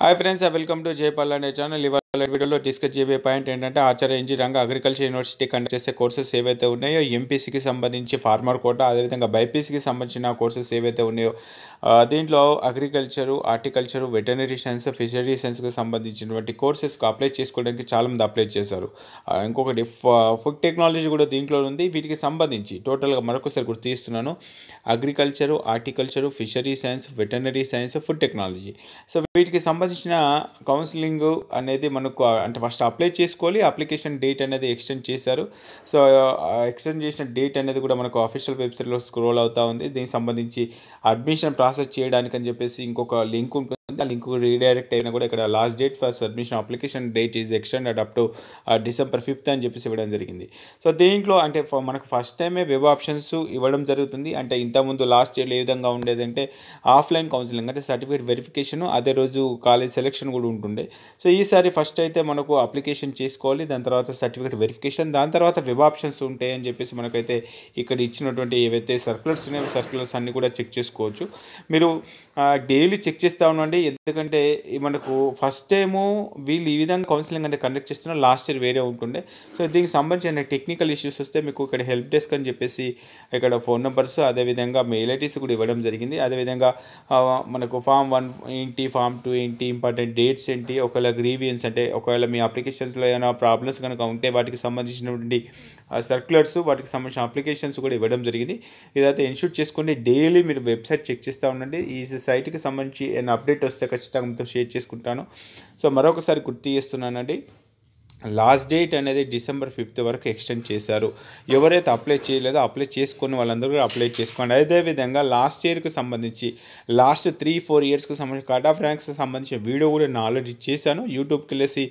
hi friends welcome to Jayapal అనే channel ఇవాళ వీడియోలో డిస్కస్ చేయబోయే పాయింట్ ఏంటంటే Acharya engineering agriculture university conduct చేసే కోర్సెస్ ఏవైతే ఉన్నాయో ఎంపీసీకి సంబంధించి ఫార్మర్ కోట అదేవిధంగా బైపీసీకి సంబంధించిన కోర్సెస్ ఏవైతే ఉన్నాయో దీంట్లో agriculture horticulture veterinary science fishery సైన్స్కి సంబంధించినటువంటి కోర్సెస్కి అప్లై చేసుకోవడానికి చాలామంది అప్లై చేశారు ఇంకొకటి ఫుడ్ టెక్నాలజీ కూడా దీంట్లో ఉంది వీటికి సంబంధించి టోటల్గా మరొకసారి గుర్తు ఇస్తున్నాను agriculture horticulture fishery science veterinary science food technology so వీటికి సంబంధించిన కౌన్సిలింగ్ అనేది మనం మనకు అంటే ఫస్ట్ అప్లై చేసుకోవాలి అప్లికేషన్ డేట్ అనేది ఎక్స్టెండ్ చేశారు సో ఎక్స్టెండ్ చేసిన డేట్ అనేది కూడా మనకు అఫీషియల్ వెబ్సైట్లో స్క్రోల్ అవుతూ ఉంది దీనికి సంబంధించి అడ్మిషన్ ప్రాసెస్ చేయడానికి అని చెప్పేసి ఇంకొక లింక్ ఉంటుంది వస్తుంది ఆ లింక్ రీడైరెక్ట్ అయినా కూడా ఇక్కడ last date for submission application date is extended up to December fifth అని చెప్పేసి ఇవ్వడం జరిగింది సో దీంట్లో అంటే మనకు ఫస్ట్ టైమే వెబ్ ఆప్షన్స్ ఇవ్వడం జరుగుతుంది అంటే ఇంతకుముందు లాస్ట్ ఇయర్లో ఏ విధంగా ఉండేదంటే ఆఫ్లైన్ కౌన్సిలింగ్ అంటే సర్టిఫికేట్ వెరిఫికేషన్ అదే రోజు కాలేజ్ సెలెక్షన్ కూడా ఉంటుండే సో ఈసారి ఫస్ట్ అయితే మనకు అప్లికేషన్ చేసుకోవాలి దాని తర్వాత సర్టిఫికేట్ వెరిఫికేషన్ దాని తర్వాత వెబ్ ఆప్షన్స్ ఉంటాయని చెప్పేసి మనకైతే ఇక్కడ ఇచ్చినటువంటి ఏవైతే సర్కులర్స్ ఉన్నాయో సర్కులర్స్ అన్నీ కూడా చెక్ చేసుకోవచ్చు మీరు డైలీ చెక్ చేస్తూ ఉండండి ఎందుకంటే మనకు ఫస్ట్ టైము వీళ్ళు ఈ విధంగా కౌన్సిలింగ్ అనేది కండక్ట్ చేస్తున్నారు లాస్ట్ ఇయర్ వేరే ఉంటుండే సో దీనికి సంబంధించిన టెక్నికల్ ఇష్యూస్ వస్తే మీకు ఇక్కడ హెల్ప్ డెస్క్ అని చెప్పేసి ఇక్కడ ఫోన్ నెంబర్స్ అదేవిధంగా మెయిల్ ఐటీస్ కూడా ఇవ్వడం జరిగింది అదేవిధంగా మనకు ఫామ్ వన్ ఏంటి ఫామ్ టూ ఏంటి ఇంపార్టెంట్ డేట్స్ ఏంటి ఒకవేళ గ్రీవియన్స్ అంటే ఒకవేళ మీ అప్లికేషన్స్లో ఏమైనా ప్రాబ్లమ్స్ కనుక ఉంటే వాటికి సంబంధించినటువంటి సర్క్యులర్స్ వాటికి సంబంధించిన అప్లికేషన్స్ కూడా ఇవ్వడం జరిగింది ఇదైతే ఇన్స్టిట్యూట్ చేసుకుని డైలీ మీరు వెబ్సైట్ చెక్ చేస్తూ ఉండండి ఈ సైట్కి సంబంధించి ఏదైనా అప్డేట్ వస్తే ఖచ్చితంగా మీతో షేర్ చేసుకుంటాను సో మరొకసారి గుర్తు చేస్తున్నానండి లాస్ట్ డేట్ అనేది డిసెంబర్ ఫిఫ్త్ వరకు ఎక్స్టెండ్ చేశారు ఎవరైతే అప్లై చేయలేదో అప్లై చేసుకుని వాళ్ళందరూ కూడా అప్లై చేసుకోండి అదేవిధంగా లాస్ట్ ఇయర్కి సంబంధించి లాస్ట్ త్రీ ఫోర్ ఇయర్స్కి సంబంధించి కట్ ఆఫ్ ర్యాంక్స్కి సంబంధించిన వీడియో కూడా నేను ఆల్రెడీ చేశాను యూట్యూబ్కి వెళ్ళేసి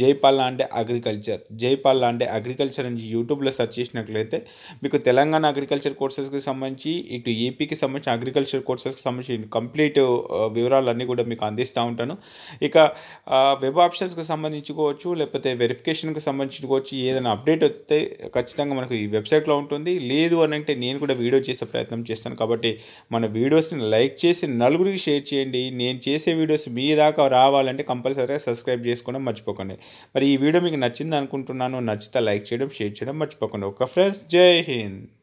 జైపాల్ లాంటే అగ్రికల్చర్ జైపాల్ లాంటే అగ్రికల్చర్ అని యూట్యూబ్లో సెర్చ్ చేసినట్లయితే మీకు తెలంగాణ అగ్రికల్చర్ కోర్సెస్కి సంబంధించి ఇటు ఏపీకి సంబంధించి అగ్రికల్చర్ కోర్సెస్కి సంబంధించి కంప్లీట్ వివరాలన్నీ కూడా మీకు అందిస్తూ ఉంటాను ఇక వెబ్ ఆప్షన్స్కి సంబంధించుకోవచ్చు లేకపోతే వెరిఫై వెరిఫికేషన్కి సంబంధించి వచ్చి ఏదైనా అప్డేట్ వస్తే ఖచ్చితంగా మనకు ఈ వెబ్సైట్లో ఉంటుంది లేదు అని అంటే నేను కూడా వీడియో చేసే ప్రయత్నం చేస్తాను కాబట్టి మన వీడియోస్ని లైక్ చేసి నలుగురికి షేర్ చేయండి నేను చేసే వీడియోస్ మీ దాకా రావాలంటే కంపల్సరీగా సబ్స్క్రైబ్ చేసుకోవడం మర్చిపోకండి మరి ఈ వీడియో మీకు నచ్చింది అనుకుంటున్నాను నచ్చితే లైక్ చేయడం షేర్ చేయడం మర్చిపోకండి ఒక ఫ్రెండ్స్ జై హింద్